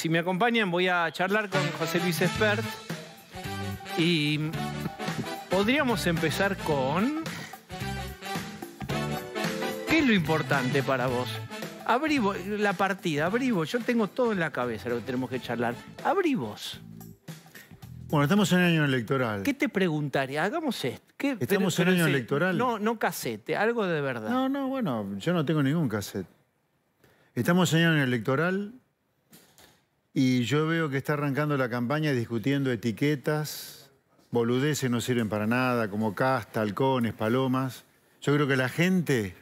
si me acompañan, voy a charlar con José Luis Espert. Y podríamos empezar con... ¿Qué es lo importante para vos? Abrí la partida, abrí vos. Yo tengo todo en la cabeza lo que tenemos que charlar. Abrí vos. Bueno, estamos en año electoral. ¿Qué te preguntaría? Hagamos esto. estamos en año electoral. No, no casete, algo de verdad. No, no, bueno, yo no tengo ningún casete. Estamos en año electoral, y yo veo que está arrancando la campaña discutiendo etiquetas, boludeces no sirven para nada, como casta, halcones, palomas. Yo creo que la gente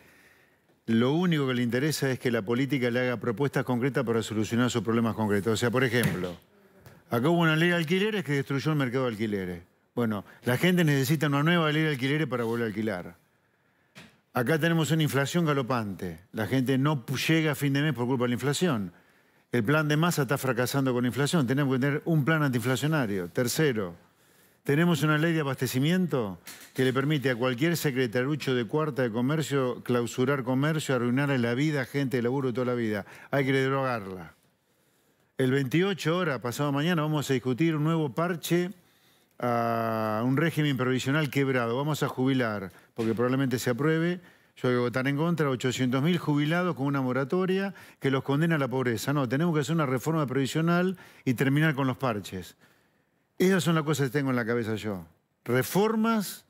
lo único que le interesa es que la política le haga propuestas concretas para solucionar sus problemas concretos. O sea, por ejemplo, acá hubo una ley de alquileres que destruyó el mercado de alquileres. Bueno, la gente necesita una nueva ley de alquileres para volver a alquilar. Acá tenemos una inflación galopante. La gente no llega a fin de mes por culpa de la inflación. El plan de masa está fracasando con inflación. Tenemos que tener un plan antiinflacionario. Tercero, tenemos una ley de abastecimiento que le permite a cualquier secretarucho de cuarta de comercio clausurar comercio, arruinarle la vida a gente de laburo toda la vida. Hay que derogarla. El 28 horas, pasado mañana, vamos a discutir un nuevo parche a un régimen provisional quebrado. Vamos a jubilar, porque probablemente se apruebe yo voy a votar en contra, 800.000 jubilados con una moratoria que los condena a la pobreza. No, tenemos que hacer una reforma previsional y terminar con los parches. Esas son las cosas que tengo en la cabeza yo. Reformas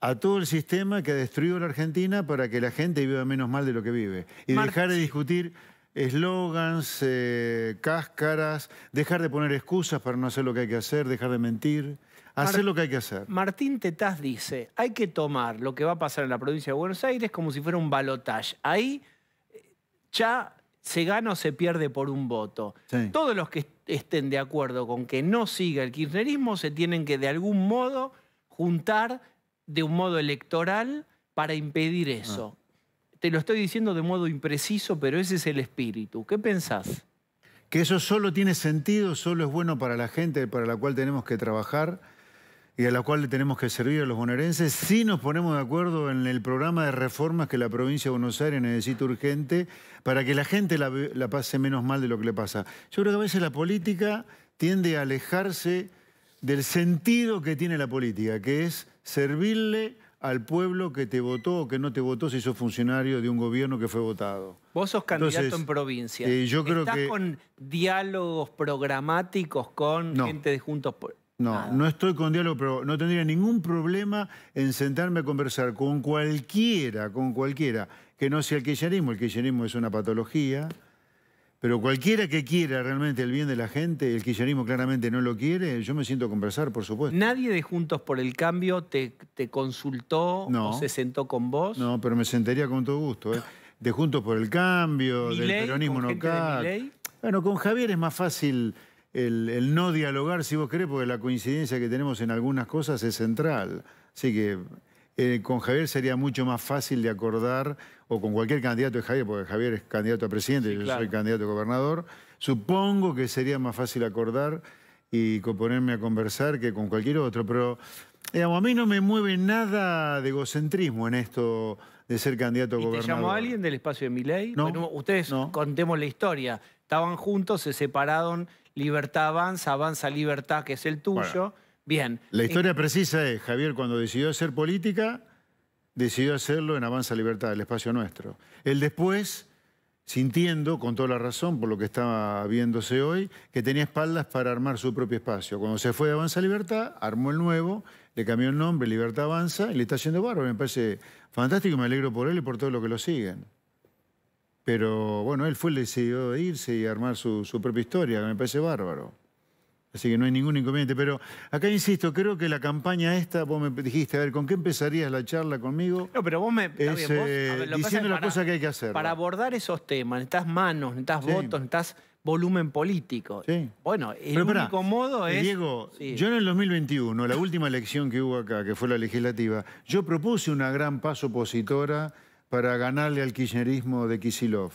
a todo el sistema que ha destruido la Argentina para que la gente viva menos mal de lo que vive. Y dejar de discutir eslogans, eh, cáscaras, dejar de poner excusas para no hacer lo que hay que hacer, dejar de mentir, hacer lo que hay que hacer. Martín Tetaz dice, hay que tomar lo que va a pasar en la provincia de Buenos Aires como si fuera un balotaje. Ahí eh, ya se gana o se pierde por un voto. Todos los que estén de acuerdo con que no siga el kirchnerismo se tienen que de algún modo juntar de un modo electoral para impedir ah. eso. Te lo estoy diciendo de modo impreciso, pero ese es el espíritu. ¿Qué pensás? Que eso solo tiene sentido, solo es bueno para la gente para la cual tenemos que trabajar y a la cual le tenemos que servir a los bonaerenses, si nos ponemos de acuerdo en el programa de reformas que la provincia de Buenos Aires necesita urgente para que la gente la pase menos mal de lo que le pasa. Yo creo que a veces la política tiende a alejarse del sentido que tiene la política, que es servirle al pueblo que te votó o que no te votó si sos funcionario de un gobierno que fue votado. Vos sos candidato en provincia. Eh, yo creo ¿Estás con diálogos programáticos con gente de Juntos por... No, no estoy con diálogo, pero no tendría ningún problema en sentarme a conversar con cualquiera, con cualquiera, que no sea el kirchnerismo. El kirchnerismo es una patología, pero cualquiera que quiera realmente el bien de la gente, el kirchnerismo claramente no lo quiere, yo me siento a conversar, por supuesto. ¿Nadie de Juntos por el Cambio te, consultó o se sentó con vos? No, pero me sentaría con todo gusto. ¿eh? De Juntos por el Cambio, del peronismo local. De bueno, con Javier es más fácil el, el, no dialogar, si vos querés, porque la coincidencia que tenemos en algunas cosas es central. Así que eh, con Javier sería mucho más fácil de acordar, o con cualquier candidato de Javier, porque Javier es candidato a presidente, y yo soy candidato a gobernador, supongo que sería más fácil acordar y ponerme a conversar que con cualquier otro, pero digamos, a mí no me mueve nada de egocentrismo en esto de ser candidato a ¿Y gobernador. ¿Te llamó alguien del espacio de Miley? No, ustedes contemos la historia. Estaban juntos, se separaron, Libertad Avanza, Avanza Libertad, que es el tuyo. Bien. La eh, historia precisa es, Javier, cuando decidió hacer política, decidió hacerlo en Avanza Libertad, el espacio nuestro. Él después, sintiendo, con toda la razón por lo que estaba viéndose hoy, que tenía espaldas para armar su propio espacio. Cuando se fue de Avanza Libertad, armó el nuevo, le cambió el nombre, Libertad Avanza, y le está haciendo bárbaro. Me parece fantástico me alegro por él y por todo lo que lo siguen. Pero bueno, él fue el decidió irse y armar su, su propia historia, que me parece bárbaro. Así que no hay ningún inconveniente. Pero acá insisto, creo que la campaña esta, vos me dijiste, a ver, ¿con qué empezarías la charla conmigo? No, pero vos me... Es, bien, vos, eh, diciendo las cosas que hay que hacer. Para abordar esos temas, necesitas manos, necesitas votos, necesitas volumen político. Sí. Bueno, el único modo eh, es... Diego, yo en el 2021, la última elección que hubo acá, que fue la legislativa, yo propuse una gran paso opositora para ganarle al kirchnerismo de Kisilov.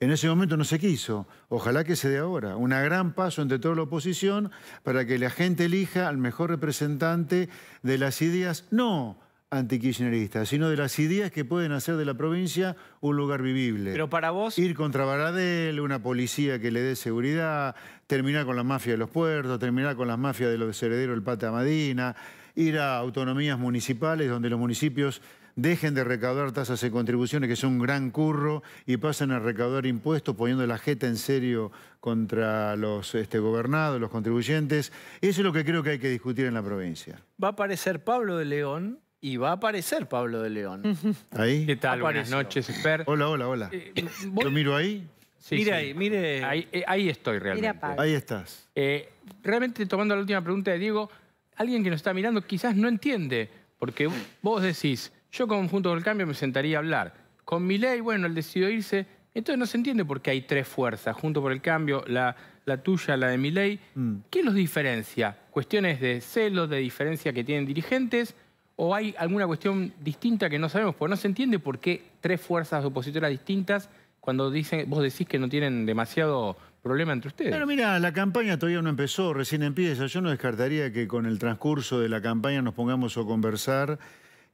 En ese momento no se quiso. Ojalá que se dé ahora. Un gran paso entre toda la oposición para que la gente elija al mejor representante de las ideas, no antikirchneristas, sino de las ideas que pueden hacer de la provincia un lugar vivible. Pero para vos... Ir contra Baradel, una policía que le dé seguridad, terminar con la mafia de los puertos, terminar con las mafia de los herederos del Pata Madina, ir a autonomías municipales donde los municipios dejen de recaudar tasas y contribuciones, que es un gran curro, y pasen a recaudar impuestos poniendo la jeta en serio contra los este, gobernados, los contribuyentes. Eso es lo que creo que hay que discutir en la provincia. Va a aparecer Pablo de León y va a aparecer Pablo de León. ¿Ahí? ¿Qué tal? Buenas noches, Esper. Hola, hola, hola. Eh, ¿Lo miro ahí? Sí, mire ahí, mire. Ahí, eh, estoy realmente. Ahí estás. Eh, realmente, tomando la última pregunta de Diego, alguien que nos está mirando quizás no entiende, porque vos decís, yo con por el Cambio me sentaría a hablar. Con ley, bueno, él decidió irse. Entonces no se entiende por qué hay tres fuerzas, junto por el Cambio, la, tuya, la de Milei. Mm. ¿Qué los diferencia? ¿Cuestiones de celos, de diferencia que tienen dirigentes? ¿O hay alguna cuestión distinta que no sabemos? Porque no se entiende por qué tres fuerzas opositoras distintas cuando dicen, vos decís que no tienen demasiado problema entre ustedes. Pero mira, la campaña todavía no empezó, recién empieza. Yo no descartaría que con el transcurso de la campaña nos pongamos a conversar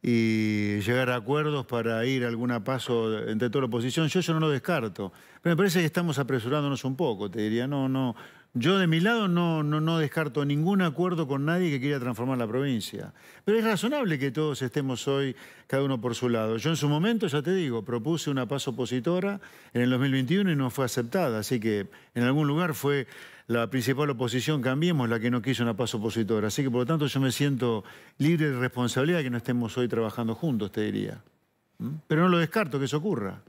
y llegar a acuerdos para ir a alguna paso entre toda la oposición. Yo no lo descarto. Pero me parece que estamos apresurándonos un poco, te diría. No, no. Yo de mi lado no, no, no descarto ningún acuerdo con nadie que quiera transformar la provincia. Pero es razonable que todos estemos hoy, cada uno por su lado. Yo en su momento, ya te digo, propuse una paz opositora en el 2021 y no fue aceptada. Así que en algún lugar fue la principal oposición, Cambiemos, la que no quiso una paz opositora. Así que, por lo tanto, yo me siento libre de responsabilidad de que no estemos hoy trabajando juntos, te diría. ¿Mm? Pero no lo descarto que eso ocurra.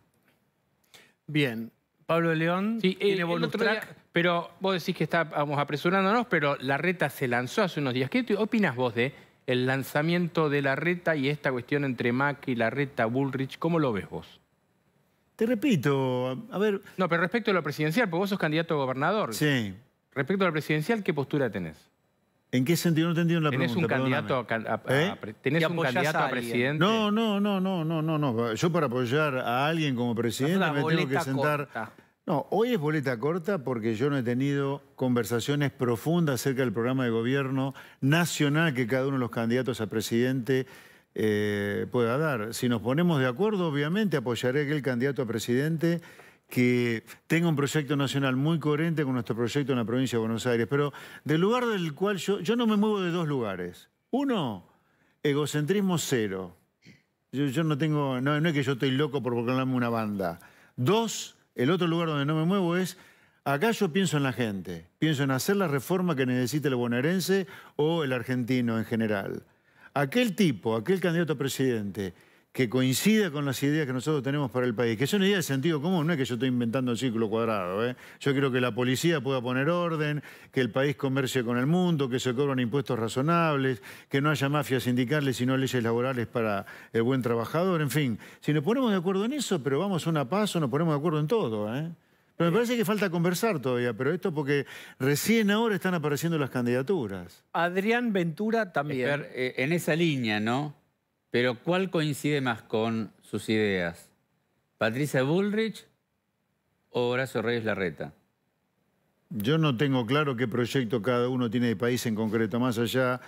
Bien. Pablo de León sí, Pero vos decís que estábamos apresurándonos, pero la reta se lanzó hace unos días. ¿Qué opinas vos de el lanzamiento de la reta y esta cuestión entre y la reta, Bullrich? ¿Cómo lo ves vos? Te repito, a ver... No, pero respecto a lo presidencial, porque vos sos candidato a gobernador. Sí. Respecto a la presidencial, ¿qué postura tenés? ¿En qué sentido? No he entendido la pregunta. Un candidato ¿Eh? ¿Tenés un candidato a, presidente? No, no, no, no, no, no, no. Yo para apoyar a alguien como presidente me tengo que sentar. No, hoy es boleta corta porque yo no he tenido conversaciones profundas acerca del programa de gobierno nacional que cada uno de los candidatos a presidente eh, pueda dar. Si nos ponemos de acuerdo, obviamente apoyaré a aquel candidato a presidente que tenga un proyecto nacional muy coherente con nuestro proyecto en la provincia de Buenos Aires. Pero del lugar del cual yo, yo no me muevo de dos lugares. Uno, egocentrismo cero. Yo, no tengo, no, es que yo estoy loco por proclamarme una banda. Dos, el otro lugar donde no me muevo es, acá yo pienso en la gente, pienso en hacer la reforma que necesita el bonaerense o el argentino en general. Aquel tipo, aquel candidato a presidente que coincida con las ideas que nosotros tenemos para el país, que es una idea de sentido común, no es que yo estoy inventando el círculo cuadrado. ¿eh? Yo quiero que la policía pueda poner orden, que el país comercie con el mundo, que se cobran impuestos razonables, que no haya mafias sindicales, sino leyes laborales para el buen trabajador, en fin. Si nos ponemos de acuerdo en eso, pero vamos una paso, nos ponemos de acuerdo en todo. ¿eh? Pero me parece que falta conversar todavía, pero esto porque recién ahora están apareciendo las candidaturas. Adrián Ventura también. Eh, en esa línea, ¿no? Pero ¿cuál coincide más con sus ideas? ¿Patricia Bullrich o Horacio Reyes Larreta? Yo no tengo claro qué proyecto cada uno tiene de país en concreto, más allá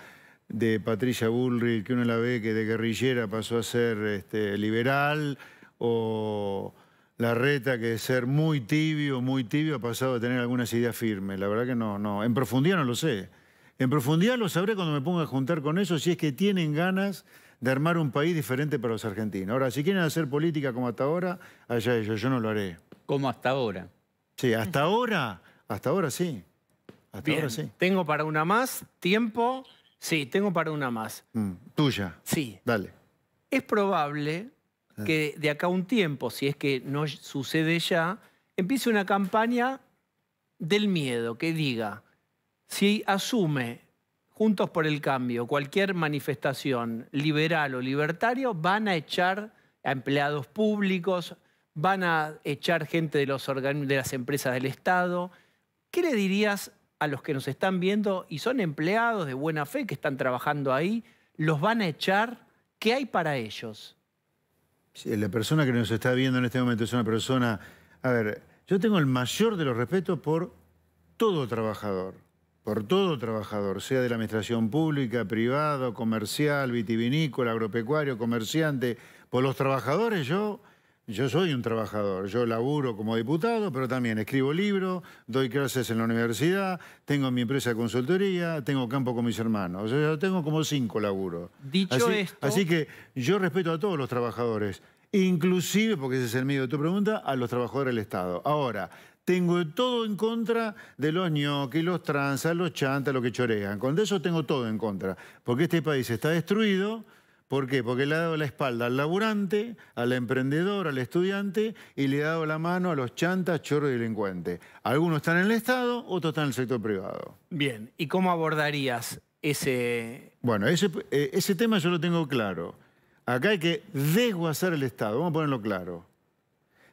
de Patricia Bullrich, que uno la ve que de guerrillera pasó a ser este, liberal, o Larreta, que de ser muy tibio, muy tibio, ha pasado a tener algunas ideas firmes. La verdad que no, no, en profundidad no lo sé. En profundidad lo sabré cuando me ponga a juntar con eso si es que tienen ganas de armar un país diferente para los argentinos. Ahora, si quieren hacer política como hasta ahora, allá ellos, yo no lo haré. Como hasta ahora. Sí, hasta ahora, hasta ahora sí. Hasta ahora sí. Tengo para una más, tiempo. Sí, tengo para una más. Mm, ¿Tuya? Sí. Dale. Es probable ah. que de acá a un tiempo, si es que no sucede ya, empiece una campaña del miedo que diga, si asume Juntos por el Cambio cualquier manifestación liberal o libertario, van a echar a empleados públicos, van a echar gente de, los de las empresas del Estado. ¿Qué le dirías a los que nos están viendo y son empleados de buena fe que están trabajando ahí? ¿Los van a echar? ¿Qué hay para ellos? la persona que nos está viendo en este momento es una persona... A ver, yo tengo el mayor de los respetos por todo trabajador por todo trabajador, sea de la administración pública, privado, comercial, vitivinícola, agropecuario, comerciante, por los trabajadores yo... Yo soy un trabajador, yo laburo como diputado, pero también escribo libros, doy clases en la universidad, tengo mi empresa de consultoría, tengo campo con mis hermanos. O sea, yo tengo como cinco laburos. Dicho esto... Así que yo respeto a todos los trabajadores, inclusive, porque ese es el medio de tu pregunta, a los trabajadores del Estado. Ahora, tengo todo en contra de los ñoquis, los transas, los chantas, los que chorean. Con eso tengo todo en contra. Porque este país está destruido. ¿Por qué? Porque le ha dado la espalda al laburante, al emprendedor, al estudiante y le ha dado la mano a los chantas, chorros y delincuentes. Algunos están en el Estado, otros están en el sector privado. Bien, ¿y cómo abordarías ese...? Bueno, ese, eh, ese tema yo lo tengo claro. Acá hay que desguazar el Estado, vamos a ponerlo claro.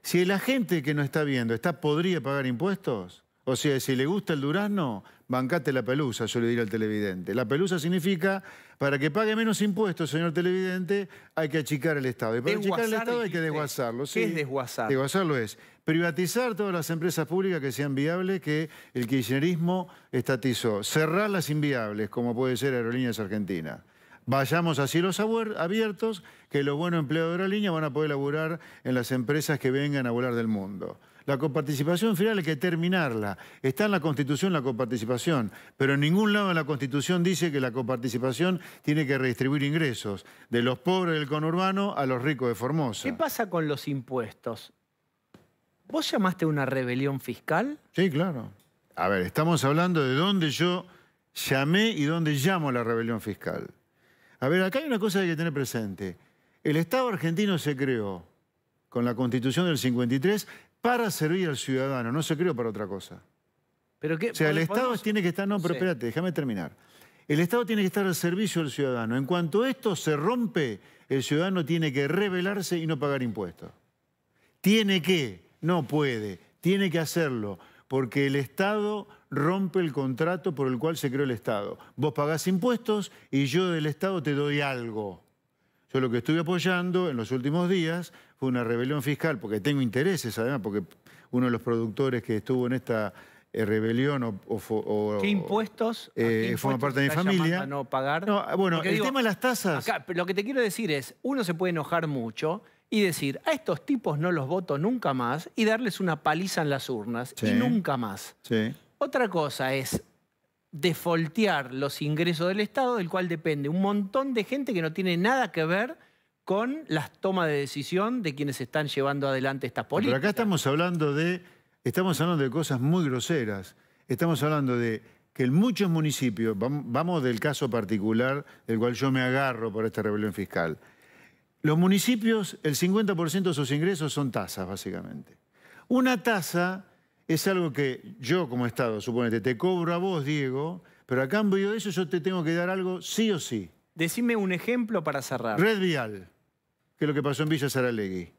Si la gente que no está viendo está podría pagar impuestos, o sea, si le gusta el durazno, bancate la pelusa, yo le diría al televidente. La pelusa significa, para que pague menos impuestos, señor televidente, hay que achicar el Estado. Y para achicar el Estado hay que desguazarlo. ¿Qué es desguazar? Desguazarlo es privatizar todas las empresas públicas que sean viables, que el kirchnerismo estatizó. Cerrar las inviables, como puede ser Aerolíneas Argentinas. Vayamos a cielos abiertos, que los buenos empleados de la línea van a poder laburar en las empresas que vengan a volar del mundo. La coparticipación final hay que terminarla. Está en la Constitución la coparticipación, pero en ningún lado de la Constitución dice que la coparticipación tiene que redistribuir ingresos de los pobres del conurbano a los ricos de Formosa. ¿Qué pasa con los impuestos? ¿Vos llamaste una rebelión fiscal? Sí, claro. A ver, estamos hablando de dónde yo llamé y dónde llamo la rebelión fiscal. A ver, acá hay una cosa que hay que tener presente. El Estado argentino se creó con la Constitución del 53 para servir al ciudadano, no se creó para otra cosa. ¿Pero qué, o sea, el Estado tiene que estar... No, pero espérate, déjame terminar. El Estado tiene que estar al servicio del ciudadano. En cuanto esto se rompe, el ciudadano tiene que rebelarse y no pagar impuestos. Tiene que, no puede, tiene que hacerlo porque el Estado rompe el contrato por el cual se creó el Estado. Vos pagás impuestos y yo del Estado te doy algo. Yo lo que estuve apoyando en los últimos días fue una rebelión fiscal, porque tengo intereses además, porque uno de los productores que estuvo en esta eh, rebelión o, ¿Qué impuestos? Eh, forma parte de mi familia. no pagar. bueno, el tema de las tasas. Acá, lo que te quiero decir es, uno se puede enojar mucho, y decir, a estos tipos no los voto nunca más y darles una paliza en las urnas y nunca más. Otra cosa es defoltear los ingresos del Estado, del cual depende un montón de gente que no tiene nada que ver con las toma de decisión de quienes están llevando adelante esta política. Pero acá estamos hablando de, estamos hablando de cosas muy groseras. Estamos hablando de que en muchos municipios, vamos del caso particular del cual yo me agarro por esta rebelión fiscal, los municipios, el 50% de sus ingresos son tasas, básicamente. Una tasa es algo que yo como Estado, suponete, te cobro a vos, Diego, pero a cambio de eso yo te tengo que dar algo sí o sí. Decime un ejemplo para cerrar. Red vial, que es lo que pasó en Villa Saralegui.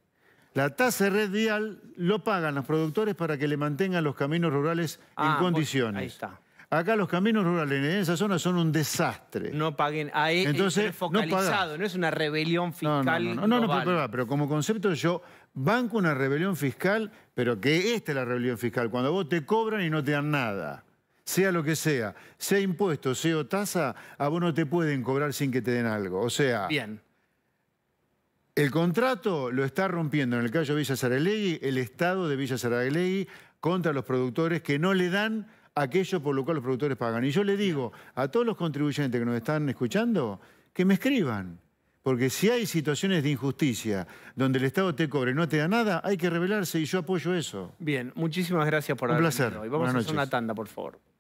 La tasa de red vial lo pagan los productores para que le mantengan los caminos rurales en ah, condiciones. ahí está. Acá los caminos rurales en esa zona son un desastre. No paguen. Ahí eh, Entonces, es focalizado, no, es una rebelión fiscal. No, no, no, pero, como concepto yo banco una rebelión fiscal, pero que esta es la rebelión fiscal, cuando vos te cobran y no te dan nada. Sea lo que sea, sea impuesto, sea tasa, a vos no te pueden cobrar sin que te den algo. O sea... Bien. El contrato lo está rompiendo, en el caso de Villa Saralegui, el Estado de Villa Saralegui contra los productores que no le dan aquello por lo cual los productores pagan. Y yo le digo a todos los contribuyentes que nos están escuchando que me escriban. Porque si hay situaciones de injusticia donde el Estado te cobre y no te da nada, hay que rebelarse y yo apoyo eso. Bien, muchísimas gracias por Un placer. Y vamos a hacer una tanda, por favor.